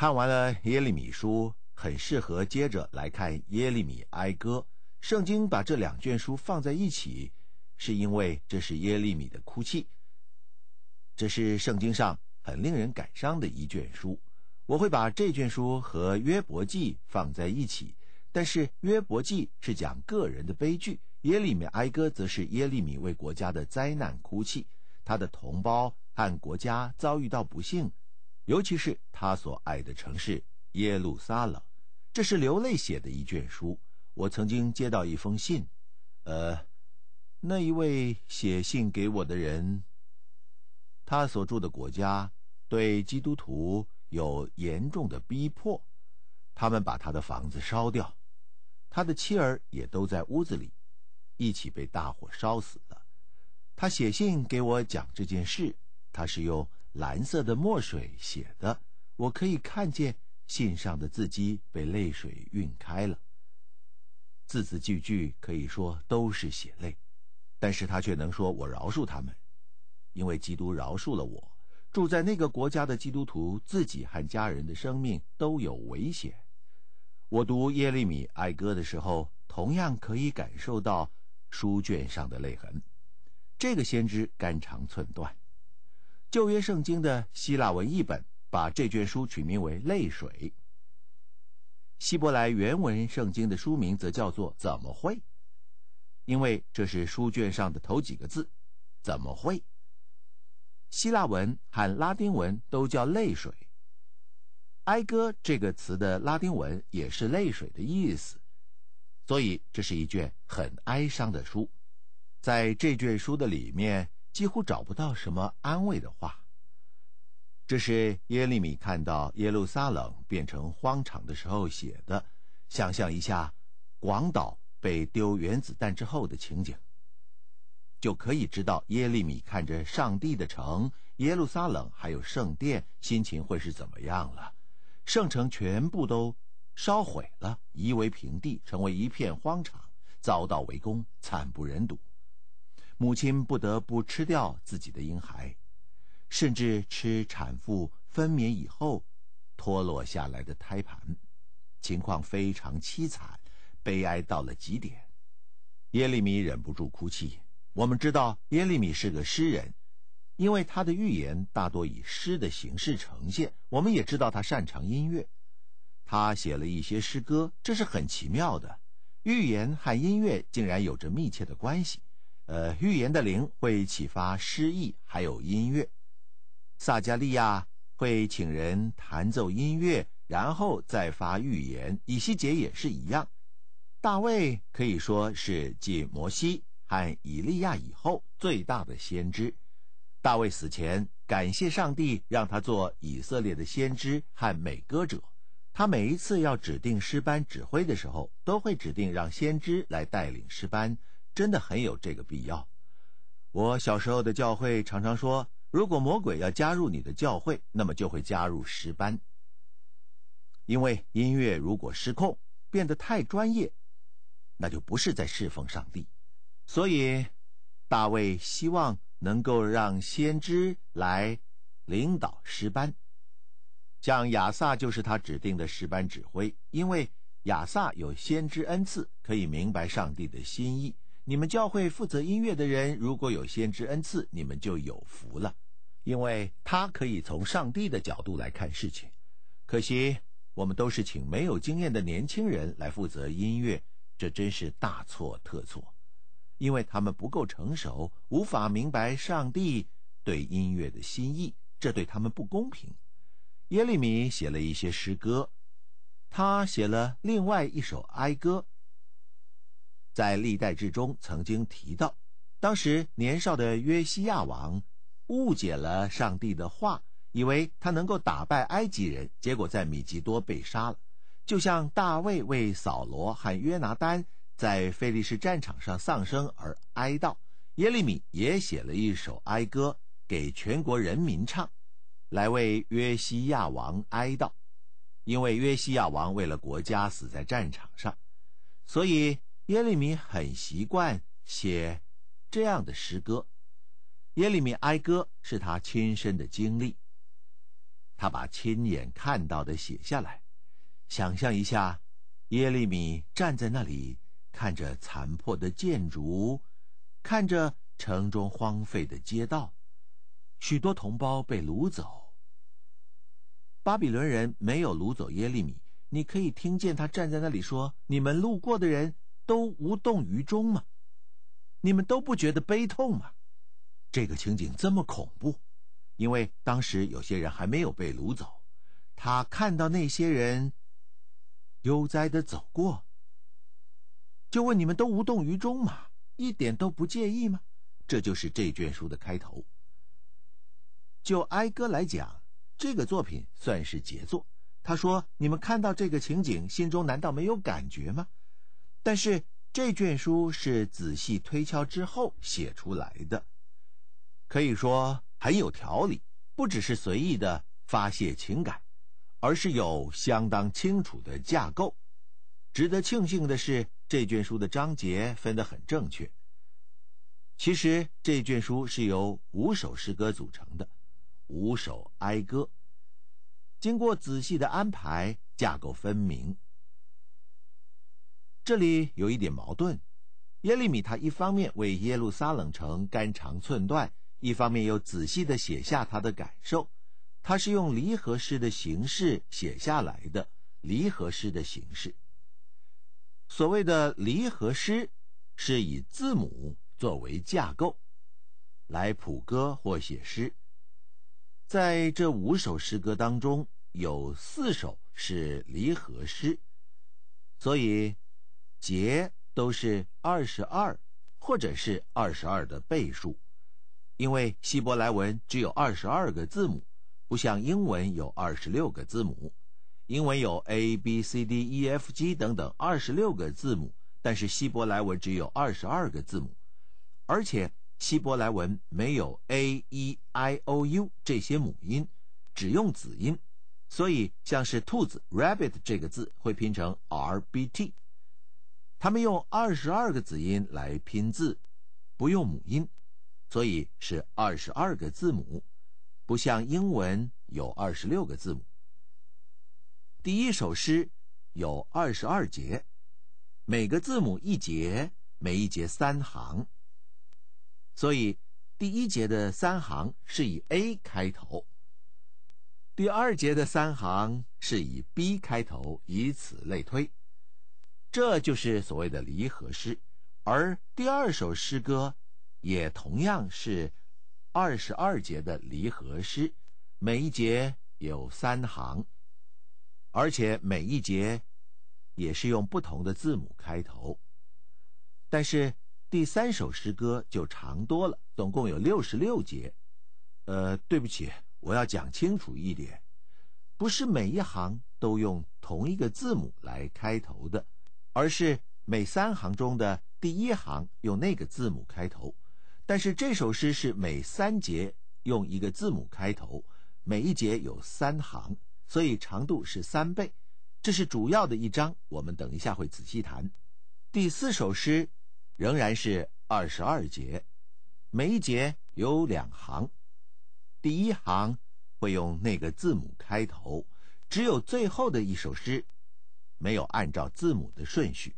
看完了耶利米书，很适合接着来看耶利米哀歌。圣经把这两卷书放在一起，是因为这是耶利米的哭泣。这是圣经上很令人感伤的一卷书。我会把这卷书和约伯记放在一起，但是约伯记是讲个人的悲剧，耶利米哀歌则是耶利米为国家的灾难哭泣，他的同胞和国家遭遇到不幸。尤其是他所爱的城市耶路撒冷，这是流泪写的一卷书。我曾经接到一封信，呃，那一位写信给我的人，他所住的国家对基督徒有严重的逼迫，他们把他的房子烧掉，他的妻儿也都在屋子里，一起被大火烧死了。他写信给我讲这件事，他是用。蓝色的墨水写的，我可以看见信上的字迹被泪水晕开了。字字句句可以说都是血泪，但是他却能说我饶恕他们，因为基督饶恕了我。住在那个国家的基督徒自己和家人的生命都有危险。我读耶利米哀歌的时候，同样可以感受到书卷上的泪痕。这个先知肝肠寸断。旧约圣经的希腊文译本把这卷书取名为《泪水》，希伯来原文圣经的书名则叫做“怎么会”，因为这是书卷上的头几个字“怎么会”。希腊文和拉丁文都叫“泪水”，哀歌这个词的拉丁文也是“泪水”的意思，所以这是一卷很哀伤的书。在这卷书的里面。几乎找不到什么安慰的话。这是耶利米看到耶路撒冷变成荒场的时候写的。想象一下，广岛被丢原子弹之后的情景，就可以知道耶利米看着上帝的城耶路撒冷还有圣殿，心情会是怎么样了。圣城全部都烧毁了，夷为平地，成为一片荒场，遭到围攻，惨不忍睹。母亲不得不吃掉自己的婴孩，甚至吃产妇分娩以后脱落下来的胎盘，情况非常凄惨，悲哀到了极点。耶利米忍不住哭泣。我们知道耶利米是个诗人，因为他的预言大多以诗的形式呈现。我们也知道他擅长音乐，他写了一些诗歌，这是很奇妙的，预言和音乐竟然有着密切的关系。呃，预言的灵会启发诗意，还有音乐。萨加利亚会请人弹奏音乐，然后再发预言。以西结也是一样。大卫可以说是继摩西和以利亚以后最大的先知。大卫死前感谢上帝让他做以色列的先知和美歌者。他每一次要指定诗班指挥的时候，都会指定让先知来带领诗班。真的很有这个必要。我小时候的教会常常说，如果魔鬼要加入你的教会，那么就会加入师班。因为音乐如果失控，变得太专业，那就不是在侍奉上帝。所以大卫希望能够让先知来领导师班，像亚萨就是他指定的师班指挥，因为亚萨有先知恩赐，可以明白上帝的心意。你们教会负责音乐的人，如果有先知恩赐，你们就有福了，因为他可以从上帝的角度来看事情。可惜我们都是请没有经验的年轻人来负责音乐，这真是大错特错，因为他们不够成熟，无法明白上帝对音乐的心意，这对他们不公平。耶利米写了一些诗歌，他写了另外一首哀歌。在《历代志》中曾经提到，当时年少的约西亚王误解了上帝的话，以为他能够打败埃及人，结果在米吉多被杀了。就像大卫为扫罗和约拿丹在菲利士战场上丧生而哀悼，耶利米也写了一首哀歌给全国人民唱，来为约西亚王哀悼，因为约西亚王为了国家死在战场上，所以。耶利米很习惯写这样的诗歌，《耶利米哀歌》是他亲身的经历。他把亲眼看到的写下来。想象一下，耶利米站在那里，看着残破的建筑，看着城中荒废的街道，许多同胞被掳走。巴比伦人没有掳走耶利米。你可以听见他站在那里说：“你们路过的人。”都无动于衷吗？你们都不觉得悲痛吗？这个情景这么恐怖，因为当时有些人还没有被掳走，他看到那些人悠哉的走过，就问你们都无动于衷吗？一点都不介意吗？这就是这卷书的开头。就哀歌来讲，这个作品算是杰作。他说：“你们看到这个情景，心中难道没有感觉吗？”但是这卷书是仔细推敲之后写出来的，可以说很有条理，不只是随意的发泄情感，而是有相当清楚的架构。值得庆幸的是，这卷书的章节分得很正确。其实这卷书是由五首诗歌组成的，五首哀歌，经过仔细的安排，架构分明。这里有一点矛盾：耶利米他一方面为耶路撒冷城肝肠寸断，一方面又仔细的写下他的感受。他是用离合诗的形式写下来的。离合诗的形式，所谓的离合诗，是以字母作为架构来谱歌或写诗。在这五首诗歌当中，有四首是离合诗，所以。节都是二十二，或者是二十二的倍数，因为希伯来文只有二十二个字母，不像英文有二十六个字母。英文有 a b c d e f g 等等二十六个字母，但是希伯来文只有二十二个字母，而且希伯来文没有 a e i o u 这些母音，只用子音，所以像是兔子 rabbit 这个字会拼成 r b t。他们用二十二个子音来拼字，不用母音，所以是二十二个字母，不像英文有二十六个字母。第一首诗有二十二节，每个字母一节，每一节三行。所以第一节的三行是以 A 开头，第二节的三行是以 B 开头，以此类推。这就是所谓的离合诗，而第二首诗歌也同样是二十二节的离合诗，每一节有三行，而且每一节也是用不同的字母开头。但是第三首诗歌就长多了，总共有六十六节。呃，对不起，我要讲清楚一点，不是每一行都用同一个字母来开头的。而是每三行中的第一行用那个字母开头，但是这首诗是每三节用一个字母开头，每一节有三行，所以长度是三倍。这是主要的一章，我们等一下会仔细谈。第四首诗仍然是二十二节，每一节有两行，第一行会用那个字母开头，只有最后的一首诗。没有按照字母的顺序。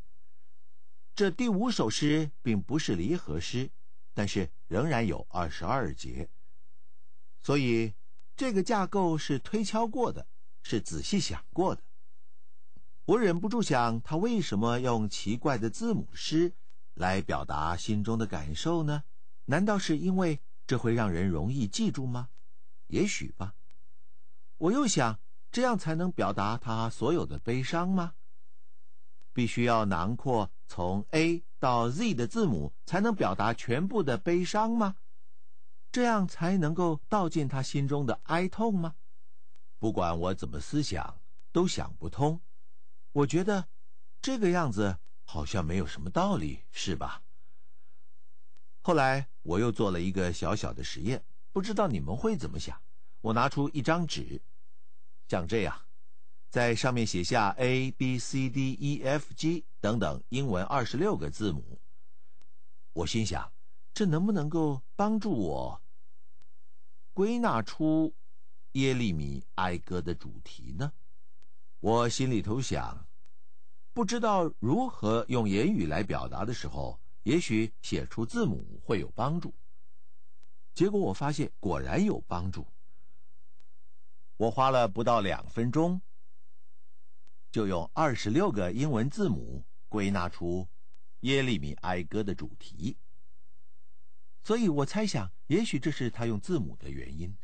这第五首诗并不是离合诗，但是仍然有二十二节，所以这个架构是推敲过的，是仔细想过的。我忍不住想，他为什么要用奇怪的字母诗来表达心中的感受呢？难道是因为这会让人容易记住吗？也许吧。我又想。这样才能表达他所有的悲伤吗？必须要囊括从 A 到 Z 的字母才能表达全部的悲伤吗？这样才能够道尽他心中的哀痛吗？不管我怎么思想，都想不通。我觉得这个样子好像没有什么道理，是吧？后来我又做了一个小小的实验，不知道你们会怎么想。我拿出一张纸。像这样，在上面写下 a b c d e f g 等等英文二十六个字母。我心想，这能不能够帮助我归纳出耶利米哀歌的主题呢？我心里头想，不知道如何用言语来表达的时候，也许写出字母会有帮助。结果我发现，果然有帮助。我花了不到两分钟，就用二十六个英文字母归纳出耶利米哀歌的主题。所以我猜想，也许这是他用字母的原因，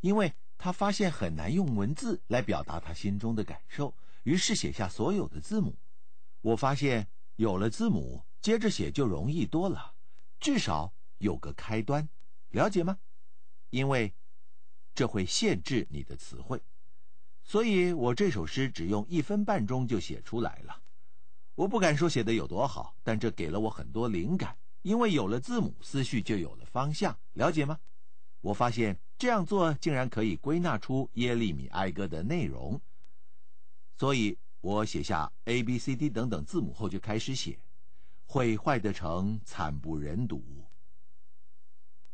因为他发现很难用文字来表达他心中的感受，于是写下所有的字母。我发现有了字母，接着写就容易多了，至少有个开端，了解吗？因为。这会限制你的词汇，所以我这首诗只用一分半钟就写出来了。我不敢说写的有多好，但这给了我很多灵感，因为有了字母，思绪就有了方向。了解吗？我发现这样做竟然可以归纳出耶利米哀歌的内容，所以我写下 A、B、C、D 等等字母后就开始写：毁坏的城惨不忍睹，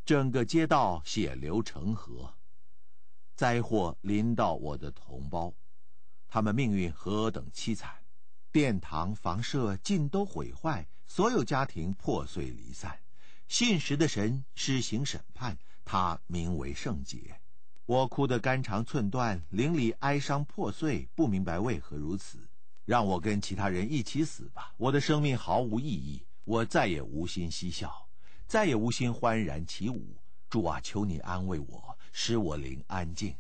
整个街道血流成河。灾祸临到我的同胞，他们命运何等凄惨！殿堂、房舍尽都毁坏，所有家庭破碎离散。信实的神施行审判，他名为圣洁。我哭得肝肠寸断，邻里哀伤破碎，不明白为何如此。让我跟其他人一起死吧！我的生命毫无意义，我再也无心嬉笑，再也无心欢然起舞。主啊，求你安慰我。使我灵安静，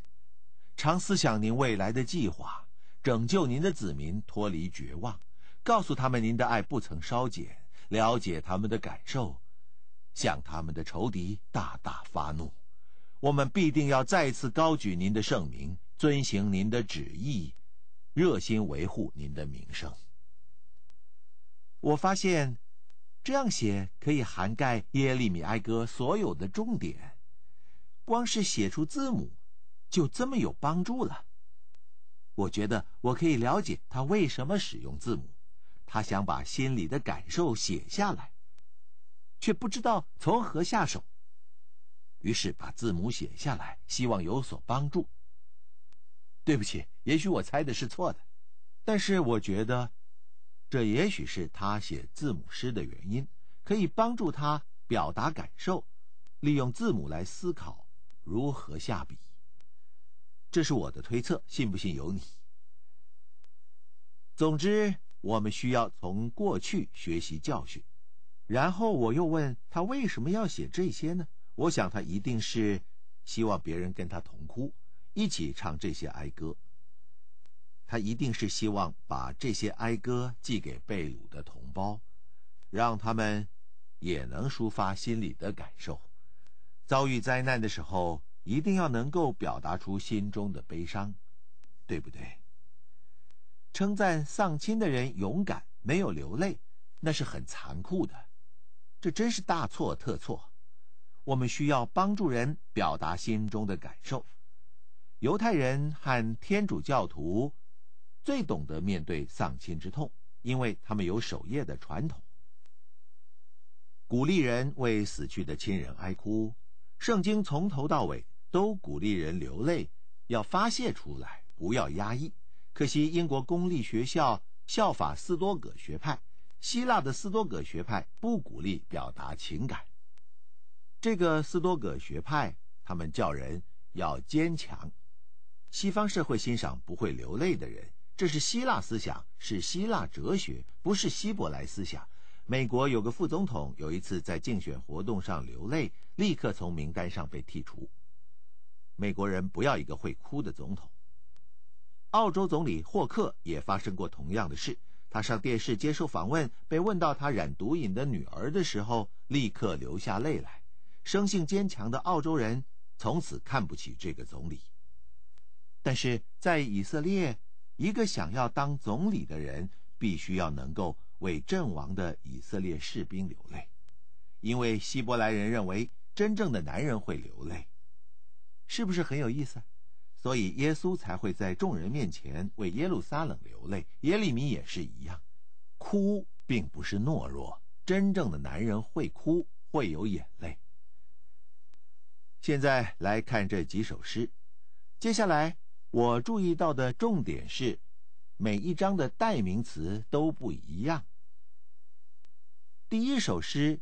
常思想您未来的计划，拯救您的子民脱离绝望，告诉他们您的爱不曾稍减，了解他们的感受，向他们的仇敌大大发怒。我们必定要再次高举您的圣名，遵行您的旨意，热心维护您的名声。我发现，这样写可以涵盖耶利米哀歌所有的重点。光是写出字母，就这么有帮助了。我觉得我可以了解他为什么使用字母，他想把心里的感受写下来，却不知道从何下手，于是把字母写下来，希望有所帮助。对不起，也许我猜的是错的，但是我觉得，这也许是他写字母诗的原因，可以帮助他表达感受，利用字母来思考。如何下笔？这是我的推测，信不信由你。总之，我们需要从过去学习教训。然后我又问他为什么要写这些呢？我想他一定是希望别人跟他同哭，一起唱这些哀歌。他一定是希望把这些哀歌寄给贝鲁的同胞，让他们也能抒发心里的感受。遭遇灾难的时候，一定要能够表达出心中的悲伤，对不对？称赞丧亲的人勇敢，没有流泪，那是很残酷的，这真是大错特错。我们需要帮助人表达心中的感受。犹太人和天主教徒最懂得面对丧亲之痛，因为他们有守夜的传统。鼓励人为死去的亲人哀哭。圣经从头到尾都鼓励人流泪，要发泄出来，不要压抑。可惜英国公立学校效法斯多葛学派，希腊的斯多葛学派不鼓励表达情感。这个斯多葛学派，他们叫人要坚强。西方社会欣赏不会流泪的人，这是希腊思想，是希腊哲学，不是希伯来思想。美国有个副总统，有一次在竞选活动上流泪，立刻从名单上被剔除。美国人不要一个会哭的总统。澳洲总理霍克也发生过同样的事，他上电视接受访问，被问到他染毒瘾的女儿的时候，立刻流下泪来。生性坚强的澳洲人从此看不起这个总理。但是在以色列，一个想要当总理的人必须要能够。为阵亡的以色列士兵流泪，因为希伯来人认为真正的男人会流泪，是不是很有意思？所以耶稣才会在众人面前为耶路撒冷流泪，耶利米也是一样，哭并不是懦弱，真正的男人会哭，会有眼泪。现在来看这几首诗，接下来我注意到的重点是。每一章的代名词都不一样。第一首诗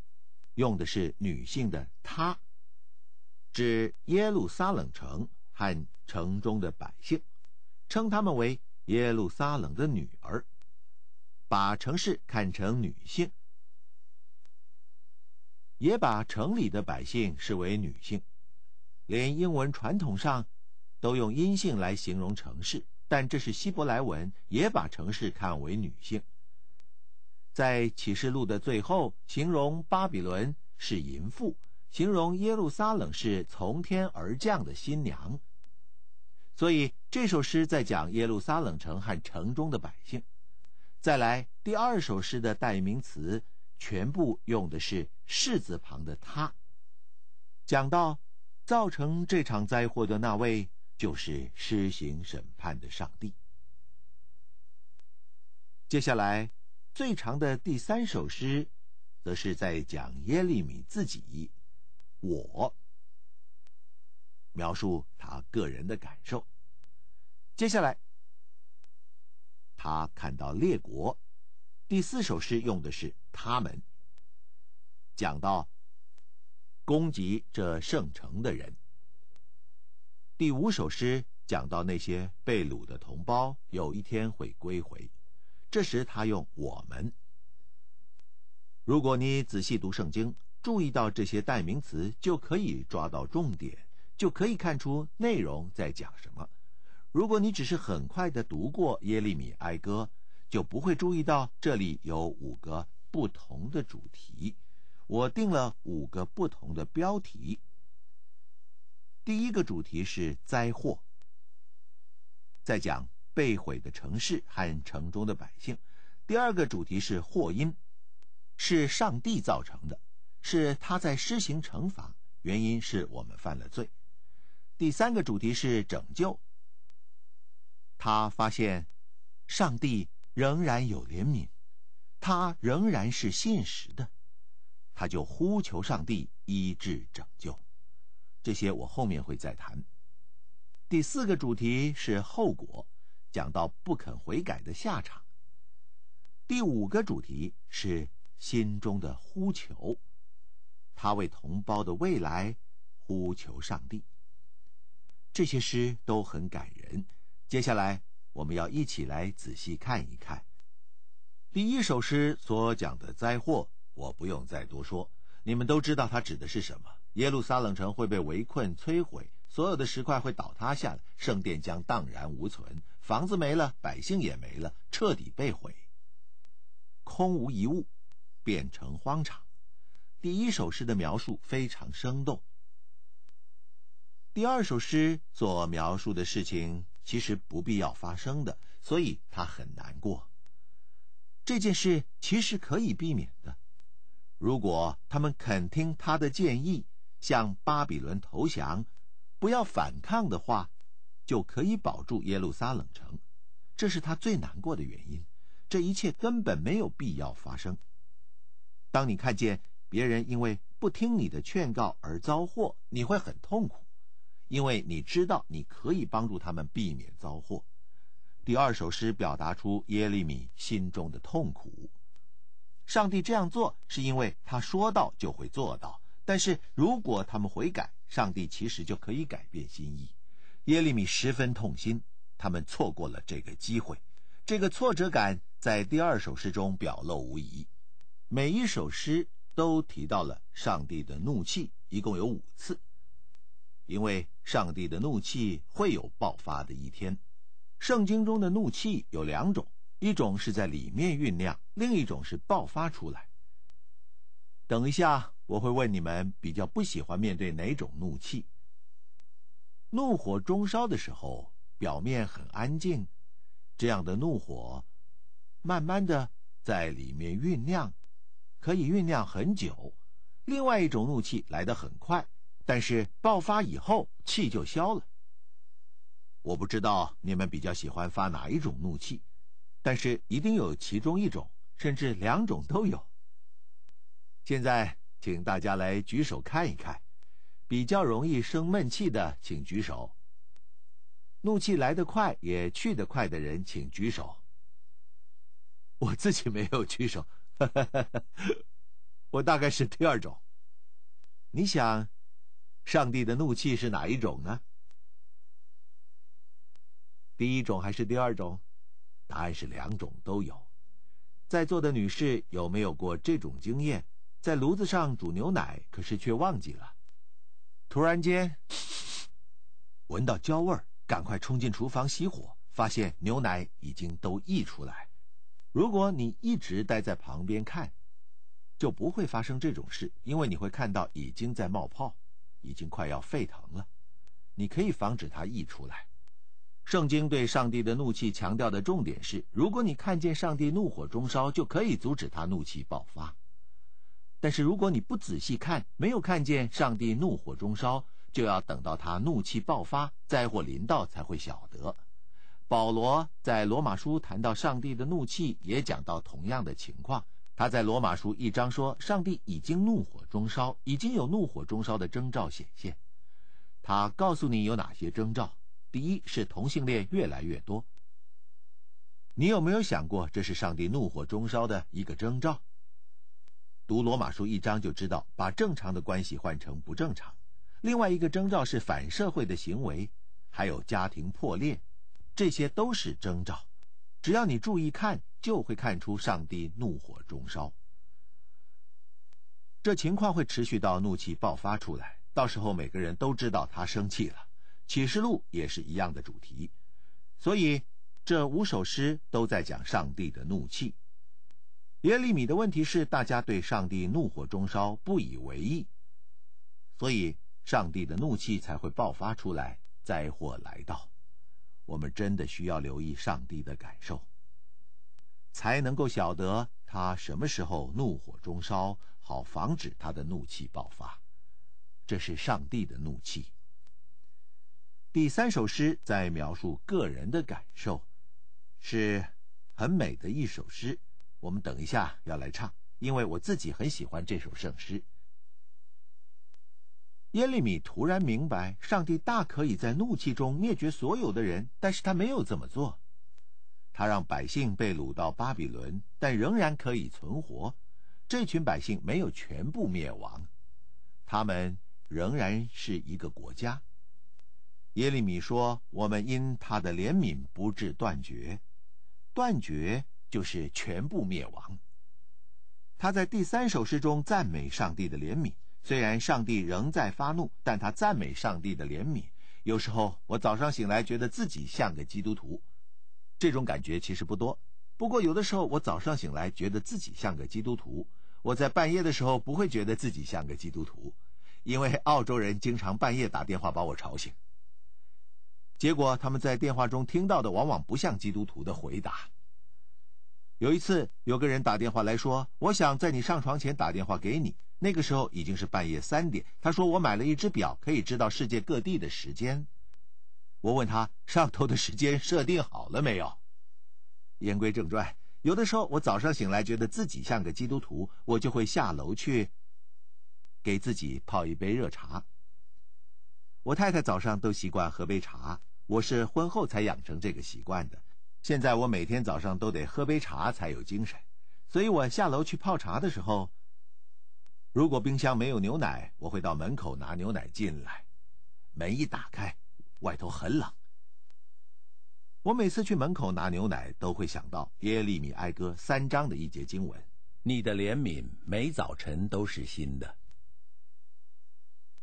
用的是女性的“她”，指耶路撒冷城和城中的百姓，称他们为“耶路撒冷的女儿”，把城市看成女性，也把城里的百姓视为女性。连英文传统上都用阴性来形容城市。但这是希伯来文，也把城市看为女性。在启示录的最后，形容巴比伦是淫妇，形容耶路撒冷是从天而降的新娘。所以这首诗在讲耶路撒冷城和城中的百姓。再来第二首诗的代名词，全部用的是“士”字旁的他，讲到造成这场灾祸的那位。就是施行审判的上帝。接下来，最长的第三首诗，则是在讲耶利米自己，我描述他个人的感受。接下来，他看到列国，第四首诗用的是他们，讲到攻击这圣城的人。第五首诗讲到那些被掳的同胞有一天会归回，这时他用“我们”。如果你仔细读圣经，注意到这些代名词，就可以抓到重点，就可以看出内容在讲什么。如果你只是很快的读过耶利米哀歌，就不会注意到这里有五个不同的主题。我定了五个不同的标题。第一个主题是灾祸，在讲被毁的城市和城中的百姓。第二个主题是祸因，是上帝造成的，是他在施行惩罚。原因是我们犯了罪。第三个主题是拯救。他发现上帝仍然有怜悯，他仍然是现实的，他就呼求上帝医治拯救。这些我后面会再谈。第四个主题是后果，讲到不肯悔改的下场。第五个主题是心中的呼求，他为同胞的未来呼求上帝。这些诗都很感人。接下来我们要一起来仔细看一看。第一首诗所讲的灾祸，我不用再多说，你们都知道它指的是什么。耶路撒冷城会被围困、摧毁，所有的石块会倒塌下来，圣殿将荡然无存，房子没了，百姓也没了，彻底被毁，空无一物，变成荒场。第一首诗的描述非常生动。第二首诗所描述的事情其实不必要发生的，所以他很难过。这件事其实可以避免的，如果他们肯听他的建议。向巴比伦投降，不要反抗的话，就可以保住耶路撒冷城。这是他最难过的原因。这一切根本没有必要发生。当你看见别人因为不听你的劝告而遭祸，你会很痛苦，因为你知道你可以帮助他们避免遭祸。第二首诗表达出耶利米心中的痛苦。上帝这样做是因为他说到就会做到。但是如果他们悔改，上帝其实就可以改变心意。耶利米十分痛心，他们错过了这个机会。这个挫折感在第二首诗中表露无遗。每一首诗都提到了上帝的怒气，一共有五次。因为上帝的怒气会有爆发的一天。圣经中的怒气有两种：一种是在里面酝酿，另一种是爆发出来。等一下。我会问你们，比较不喜欢面对哪种怒气？怒火中烧的时候，表面很安静，这样的怒火慢慢的在里面酝酿，可以酝酿很久。另外一种怒气来得很快，但是爆发以后气就消了。我不知道你们比较喜欢发哪一种怒气，但是一定有其中一种，甚至两种都有。现在。请大家来举手看一看，比较容易生闷气的，请举手；怒气来得快也去得快的人，请举手。我自己没有举手，我大概是第二种。你想，上帝的怒气是哪一种呢？第一种还是第二种？答案是两种都有。在座的女士有没有过这种经验？在炉子上煮牛奶，可是却忘记了。突然间，闻到焦味儿，赶快冲进厨房熄火，发现牛奶已经都溢出来。如果你一直待在旁边看，就不会发生这种事，因为你会看到已经在冒泡，已经快要沸腾了。你可以防止它溢出来。圣经对上帝的怒气强调的重点是：如果你看见上帝怒火中烧，就可以阻止他怒气爆发。但是如果你不仔细看，没有看见上帝怒火中烧，就要等到他怒气爆发、灾祸临到才会晓得。保罗在罗马书谈到上帝的怒气，也讲到同样的情况。他在罗马书一章说：“上帝已经怒火中烧，已经有怒火中烧的征兆显现。”他告诉你有哪些征兆？第一是同性恋越来越多。你有没有想过，这是上帝怒火中烧的一个征兆？读罗马书一章就知道，把正常的关系换成不正常。另外一个征兆是反社会的行为，还有家庭破裂，这些都是征兆。只要你注意看，就会看出上帝怒火中烧。这情况会持续到怒气爆发出来，到时候每个人都知道他生气了。启示录也是一样的主题，所以这五首诗都在讲上帝的怒气。耶利米的问题是，大家对上帝怒火中烧不以为意，所以上帝的怒气才会爆发出来，灾祸来到。我们真的需要留意上帝的感受，才能够晓得他什么时候怒火中烧，好防止他的怒气爆发。这是上帝的怒气。第三首诗在描述个人的感受，是很美的一首诗。我们等一下要来唱，因为我自己很喜欢这首圣诗。耶利米突然明白，上帝大可以在怒气中灭绝所有的人，但是他没有这么做。他让百姓被掳到巴比伦，但仍然可以存活。这群百姓没有全部灭亡，他们仍然是一个国家。耶利米说：“我们因他的怜悯不至断绝，断绝。”就是全部灭亡。他在第三首诗中赞美上帝的怜悯，虽然上帝仍在发怒，但他赞美上帝的怜悯。有时候我早上醒来觉得自己像个基督徒，这种感觉其实不多。不过有的时候我早上醒来觉得自己像个基督徒。我在半夜的时候不会觉得自己像个基督徒，因为澳洲人经常半夜打电话把我吵醒。结果他们在电话中听到的往往不像基督徒的回答。有一次，有个人打电话来说：“我想在你上床前打电话给你。”那个时候已经是半夜三点。他说：“我买了一只表，可以知道世界各地的时间。”我问他：“上头的时间设定好了没有？”言归正传，有的时候我早上醒来觉得自己像个基督徒，我就会下楼去给自己泡一杯热茶。我太太早上都习惯喝杯茶，我是婚后才养成这个习惯的。现在我每天早上都得喝杯茶才有精神，所以我下楼去泡茶的时候，如果冰箱没有牛奶，我会到门口拿牛奶进来。门一打开，外头很冷。我每次去门口拿牛奶，都会想到耶利米哀歌三章的一节经文：“你的怜悯每早晨都是新的。”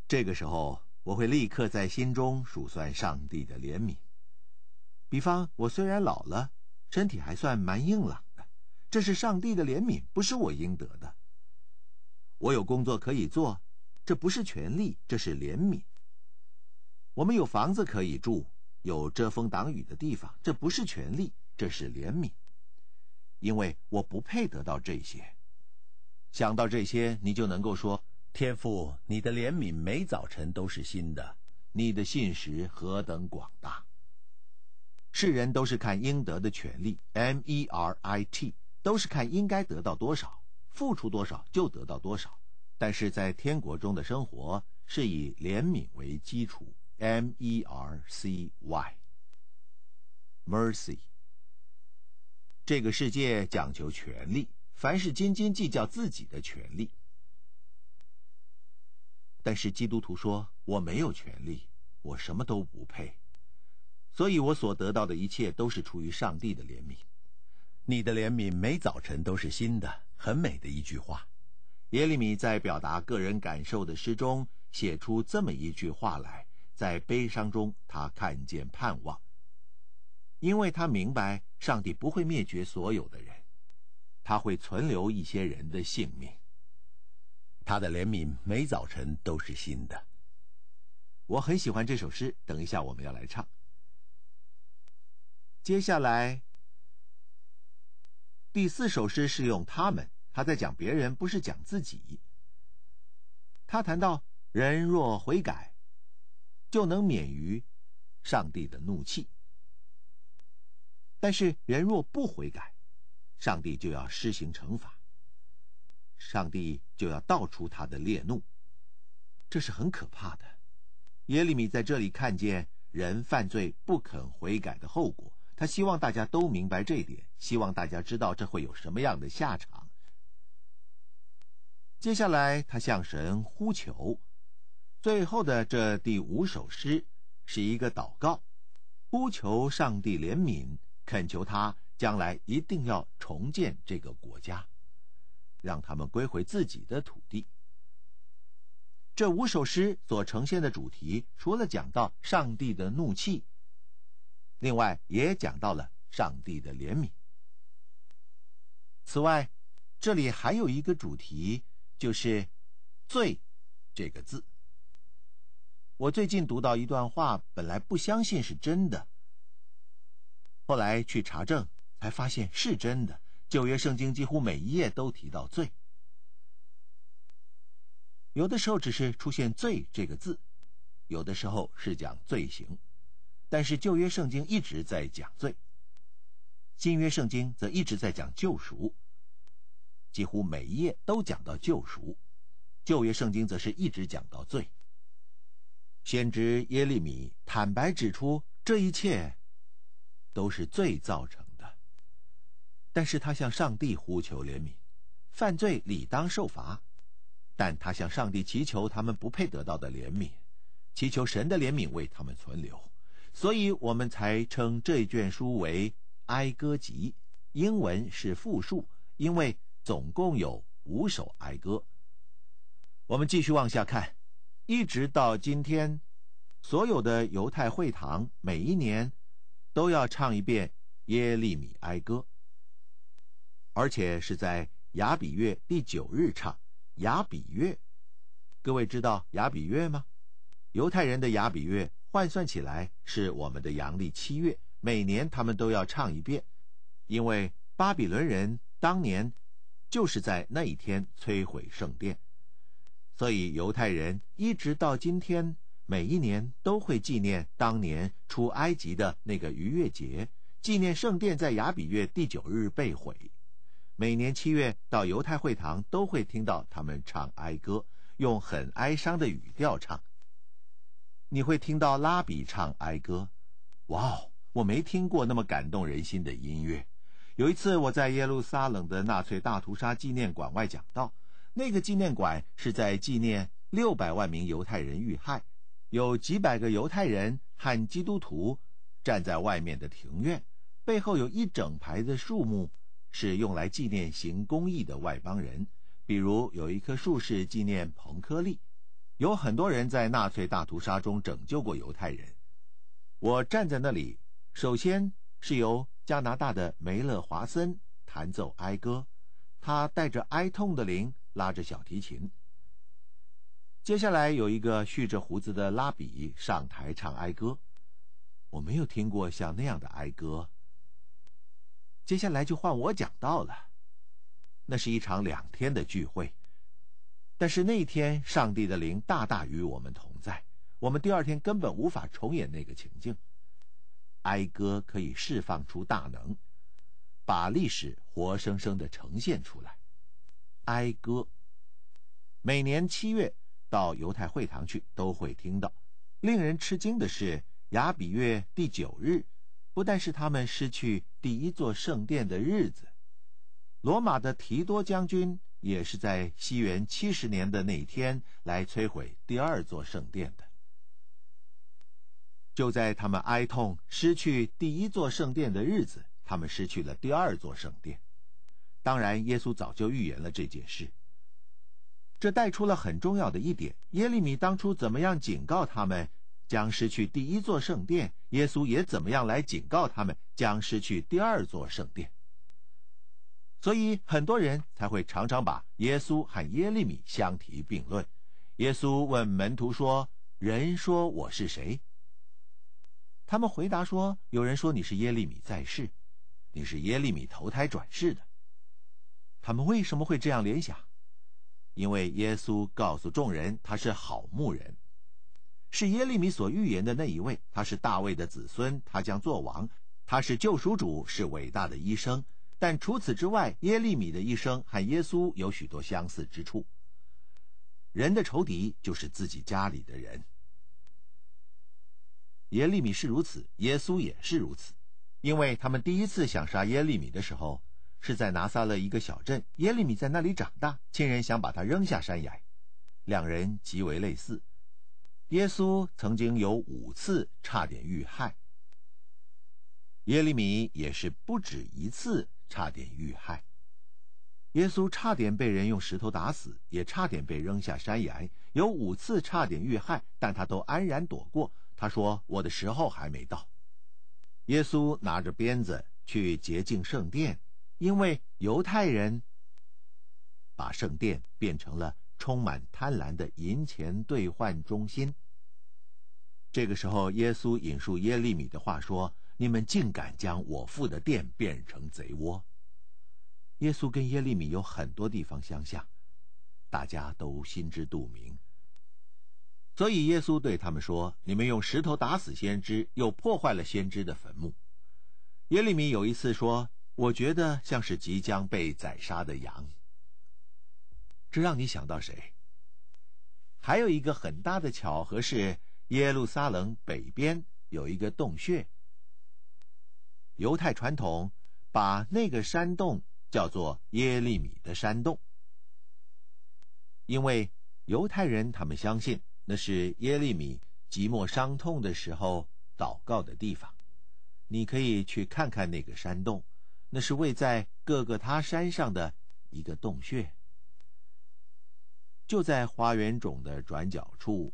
这个时候，我会立刻在心中数算上帝的怜悯。比方我虽然老了，身体还算蛮硬朗的，这是上帝的怜悯，不是我应得的。我有工作可以做，这不是权利，这是怜悯。我们有房子可以住，有遮风挡雨的地方，这不是权利，这是怜悯。因为我不配得到这些。想到这些，你就能够说：天父，你的怜悯每早晨都是新的，你的信实何等广大。世人都是看应得的权利 （merit），都是看应该得到多少，付出多少就得到多少。但是在天国中的生活是以怜悯为基础 （mercy）。Mercy。这个世界讲求权利，凡是斤斤计较自己的权利。但是基督徒说：“我没有权利，我什么都不配。”所以，我所得到的一切都是出于上帝的怜悯。你的怜悯每早晨都是新的，很美的一句话。耶利米在表达个人感受的诗中写出这么一句话来：在悲伤中，他看见盼望，因为他明白上帝不会灭绝所有的人，他会存留一些人的性命。他的怜悯每早晨都是新的。我很喜欢这首诗，等一下我们要来唱。接下来，第四首诗是用他们，他在讲别人，不是讲自己。他谈到人若悔改，就能免于上帝的怒气；但是人若不悔改，上帝就要施行惩罚，上帝就要道出他的烈怒。这是很可怕的。耶利米在这里看见人犯罪不肯悔改的后果。他希望大家都明白这一点，希望大家知道这会有什么样的下场。接下来，他向神呼求，最后的这第五首诗是一个祷告，呼求上帝怜悯，恳求他将来一定要重建这个国家，让他们归回自己的土地。这五首诗所呈现的主题，除了讲到上帝的怒气。另外也讲到了上帝的怜悯。此外，这里还有一个主题，就是“罪”这个字。我最近读到一段话，本来不相信是真的，后来去查证才发现是真的。旧约圣经几乎每一页都提到“罪”，有的时候只是出现“罪”这个字，有的时候是讲罪行。但是旧约圣经一直在讲罪，新约圣经则一直在讲救赎。几乎每一页都讲到救赎，旧约圣经则是一直讲到罪。先知耶利米坦白指出，这一切都是罪造成的。但是他向上帝呼求怜悯，犯罪理当受罚，但他向上帝祈求他们不配得到的怜悯，祈求神的怜悯为他们存留。所以我们才称这一卷书为《哀歌集》，英文是复数，因为总共有五首哀歌。我们继续往下看，一直到今天，所有的犹太会堂每一年都要唱一遍耶利米哀歌，而且是在雅比月第九日唱。雅比月，各位知道雅比月吗？犹太人的雅比月。换算起来是我们的阳历七月，每年他们都要唱一遍，因为巴比伦人当年就是在那一天摧毁圣殿，所以犹太人一直到今天，每一年都会纪念当年出埃及的那个逾越节，纪念圣殿在雅比月第九日被毁。每年七月到犹太会堂都会听到他们唱哀歌，用很哀伤的语调唱。你会听到拉比唱哀歌，哇哦，我没听过那么感动人心的音乐。有一次我在耶路撒冷的纳粹大屠杀纪念馆外讲到，那个纪念馆是在纪念六百万名犹太人遇害。有几百个犹太人和基督徒站在外面的庭院，背后有一整排的树木，是用来纪念行公益的外邦人，比如有一棵树是纪念彭克利。有很多人在纳粹大屠杀中拯救过犹太人。我站在那里，首先是由加拿大的梅勒·华森弹奏哀歌，他带着哀痛的灵拉着小提琴。接下来有一个蓄着胡子的拉比上台唱哀歌，我没有听过像那样的哀歌。接下来就换我讲到了，那是一场两天的聚会。但是那天，上帝的灵大大与我们同在。我们第二天根本无法重演那个情境。哀歌可以释放出大能，把历史活生生的呈现出来。哀歌，每年七月到犹太会堂去都会听到。令人吃惊的是，雅比月第九日，不但是他们失去第一座圣殿的日子，罗马的提多将军。也是在西元七十年的那天来摧毁第二座圣殿的。就在他们哀痛失去第一座圣殿的日子，他们失去了第二座圣殿。当然，耶稣早就预言了这件事。这带出了很重要的一点：耶利米当初怎么样警告他们将失去第一座圣殿，耶稣也怎么样来警告他们将失去第二座圣殿。所以很多人才会常常把耶稣和耶利米相提并论。耶稣问门徒说：“人说我是谁？”他们回答说：“有人说你是耶利米在世，你是耶利米投胎转世的。”他们为什么会这样联想？因为耶稣告诉众人，他是好牧人，是耶利米所预言的那一位。他是大卫的子孙，他将作王，他是救赎主，是伟大的医生。但除此之外，耶利米的一生和耶稣有许多相似之处。人的仇敌就是自己家里的人。耶利米是如此，耶稣也是如此，因为他们第一次想杀耶利米的时候，是在拿撒勒一个小镇，耶利米在那里长大，亲人想把他扔下山崖，两人极为类似。耶稣曾经有五次差点遇害，耶利米也是不止一次。差点遇害，耶稣差点被人用石头打死，也差点被扔下山崖，有五次差点遇害，但他都安然躲过。他说：“我的时候还没到。”耶稣拿着鞭子去洁净圣殿，因为犹太人把圣殿变成了充满贪婪的银钱兑换中心。这个时候，耶稣引述耶利米的话说。你们竟敢将我父的殿变成贼窝！耶稣跟耶利米有很多地方相像，大家都心知肚明。所以耶稣对他们说：“你们用石头打死先知，又破坏了先知的坟墓。”耶利米有一次说：“我觉得像是即将被宰杀的羊。”这让你想到谁？还有一个很大的巧合是，耶路撒冷北边有一个洞穴。犹太传统把那个山洞叫做耶利米的山洞，因为犹太人他们相信那是耶利米寂寞伤痛的时候祷告的地方。你可以去看看那个山洞，那是位在各个他山上的一个洞穴，就在花园冢的转角处，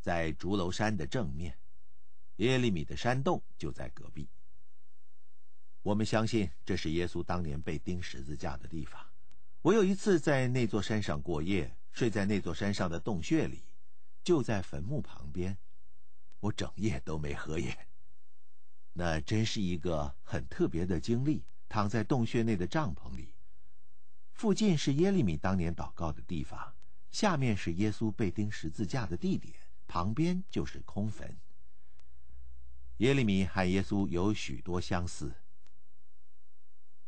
在竹楼山的正面，耶利米的山洞就在隔壁。我们相信这是耶稣当年被钉十字架的地方。我有一次在那座山上过夜，睡在那座山上的洞穴里，就在坟墓旁边。我整夜都没合眼，那真是一个很特别的经历。躺在洞穴内的帐篷里，附近是耶利米当年祷告的地方，下面是耶稣被钉十字架的地点，旁边就是空坟。耶利米和耶稣有许多相似。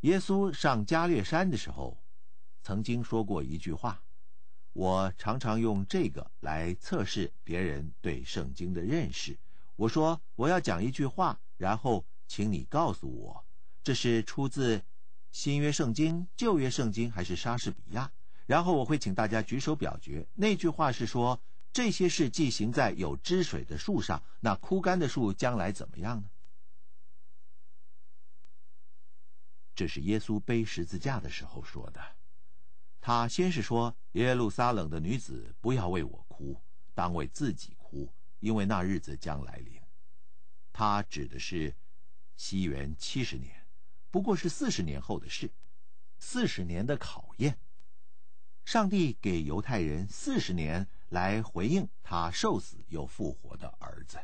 耶稣上加略山的时候，曾经说过一句话，我常常用这个来测试别人对圣经的认识。我说我要讲一句话，然后请你告诉我，这是出自新约圣经、旧约圣经还是莎士比亚？然后我会请大家举手表决。那句话是说：这些事既行在有汁水的树上，那枯干的树将来怎么样呢？这是耶稣背十字架的时候说的。他先是说：“耶路撒冷的女子，不要为我哭，当为自己哭，因为那日子将来临。”他指的是西元七十年，不过是四十年后的事。四十年的考验，上帝给犹太人四十年来回应他受死又复活的儿子。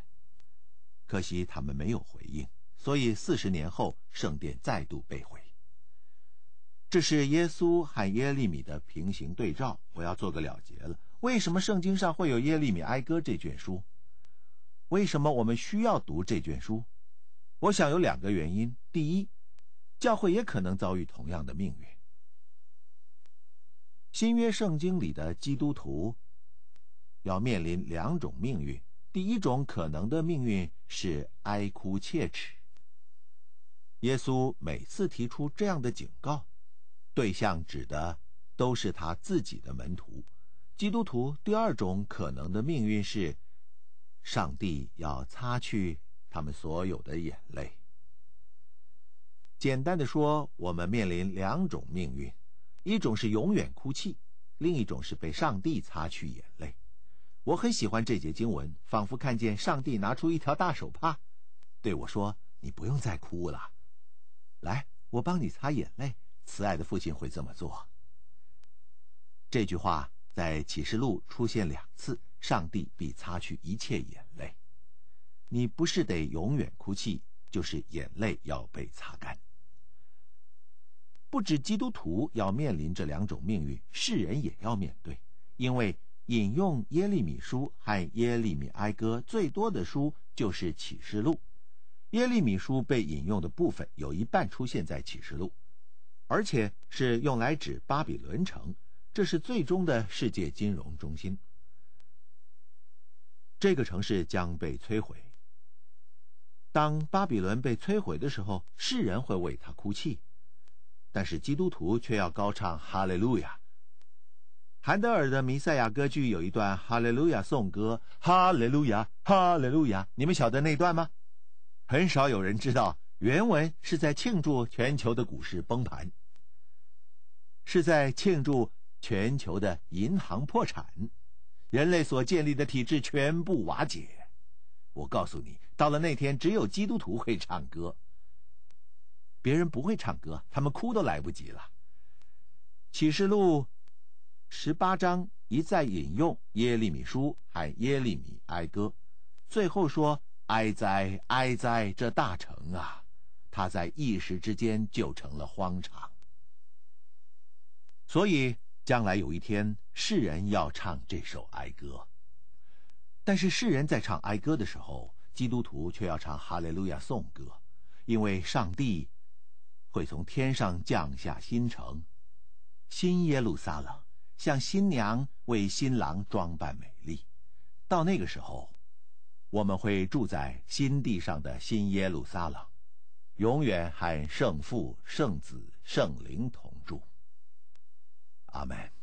可惜他们没有回应，所以四十年后圣殿再度被毁。这是耶稣和耶利米的平行对照，我要做个了结了。为什么圣经上会有《耶利米哀歌》这卷书？为什么我们需要读这卷书？我想有两个原因：第一，教会也可能遭遇同样的命运。新约圣经里的基督徒要面临两种命运。第一种可能的命运是哀哭切齿。耶稣每次提出这样的警告。对象指的都是他自己的门徒，基督徒。第二种可能的命运是，上帝要擦去他们所有的眼泪。简单的说，我们面临两种命运：一种是永远哭泣，另一种是被上帝擦去眼泪。我很喜欢这节经文，仿佛看见上帝拿出一条大手帕，对我说：“你不用再哭了，来，我帮你擦眼泪。”慈爱的父亲会这么做。这句话在启示录出现两次：上帝必擦去一切眼泪，你不是得永远哭泣，就是眼泪要被擦干。不止基督徒要面临这两种命运，世人也要面对，因为引用耶利米书和耶利米哀歌最多的书就是启示录。耶利米书被引用的部分有一半出现在启示录。而且是用来指巴比伦城，这是最终的世界金融中心。这个城市将被摧毁。当巴比伦被摧毁的时候，世人会为他哭泣，但是基督徒却要高唱哈利路亚。韩德尔的弥赛亚歌剧有一段哈利路亚颂歌：哈利路亚，哈利路亚。你们晓得那段吗？很少有人知道，原文是在庆祝全球的股市崩盘。是在庆祝全球的银行破产，人类所建立的体制全部瓦解。我告诉你，到了那天，只有基督徒会唱歌，别人不会唱歌，他们哭都来不及了。启示录十八章一再引用耶利米书和耶利米哀歌，最后说：“哀哉，哀哉，这大城啊，它在一时之间就成了荒场。”所以，将来有一天，世人要唱这首哀歌。但是，世人在唱哀歌的时候，基督徒却要唱哈利路亚颂歌，因为上帝会从天上降下新城，新耶路撒冷，像新娘为新郎装扮美丽。到那个时候，我们会住在新地上的新耶路撒冷，永远和圣父、圣子、圣灵同。Amen.